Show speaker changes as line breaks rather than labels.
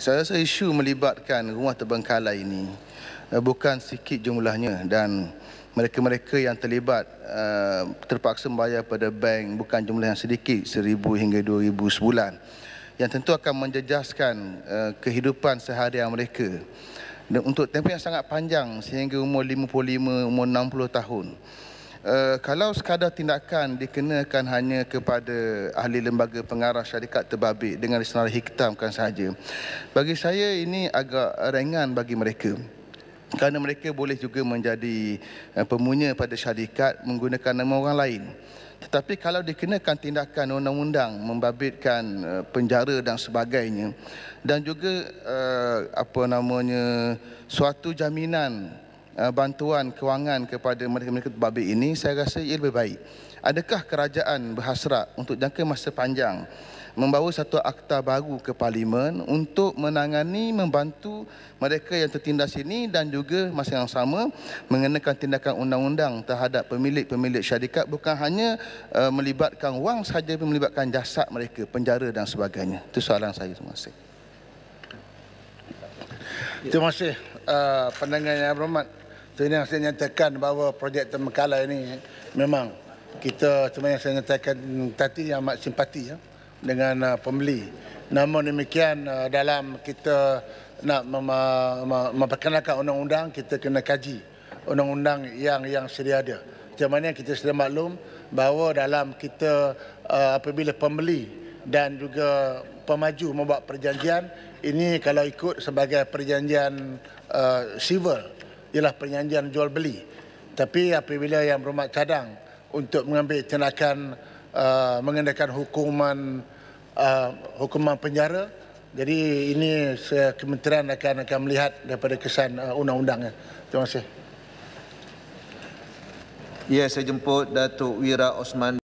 saya rasa isu melibatkan rumah terbengkalai ini eh, bukan sikit jumlahnya dan mereka-mereka yang terlibat uh, terpaksa membayar pada bank bukan jumlah yang sedikit, seribu hingga dua ribu sebulan yang tentu akan menjejaskan uh, kehidupan seharian mereka dan untuk tempoh yang sangat panjang sehingga umur 55, umur 60 tahun Eh, kalau sekadar tindakan dikenakan hanya kepada ahli lembaga pengarah syarikat terbabit dengan senarai hitamkan sahaja, bagi saya ini agak ringan bagi mereka. Kerana mereka boleh juga menjadi eh, pemunya pada syarikat menggunakan nama orang lain. Tetapi kalau dikenakan tindakan undang-undang membabitkan eh, penjara dan sebagainya dan juga apa namanya suatu jaminan Uh, bantuan kewangan kepada mereka-mereka babi ini saya rasa ia lebih baik. Adakah kerajaan berhasrat untuk jangka masa panjang membawa satu akta baru ke parlimen untuk menangani membantu mereka yang tertindas ini dan juga masa yang sama mengenakan tindakan undang-undang terhadap pemilik-pemilik syarikat bukan hanya uh, melibatkan wang sahaja tapi melibatkan jasad mereka, penjara dan sebagainya. Itu soalan saya. Terima kasih.
Terima kasih. Uh, pandangan yang berhormat sebenarnya saya nyatakan bahawa projek Temekala ini eh, memang kita sebenarnya saya nyatakan tadi yang amat simpati ya, dengan uh, pembeli. Namun demikian uh, dalam kita nak mem memperkenalkan undang-undang, kita kena kaji undang-undang yang yang sedia ada. Macam mana kita sedia maklum bahawa dalam kita uh, apabila pembeli dan juga pemaju membuat perjanjian, ini kalau ikut sebagai perjanjian uh, civil, ialah perjanjian jual beli. Tapi apabila yang berhormat cadang untuk mengambil tindakan uh, mengenakan hukuman uh, hukuman penjara, jadi ini kementerian akan akan melihat daripada kesan uh, undang-undangnya. Terima kasih.
Ya, saya jemput Datuk Wira Osman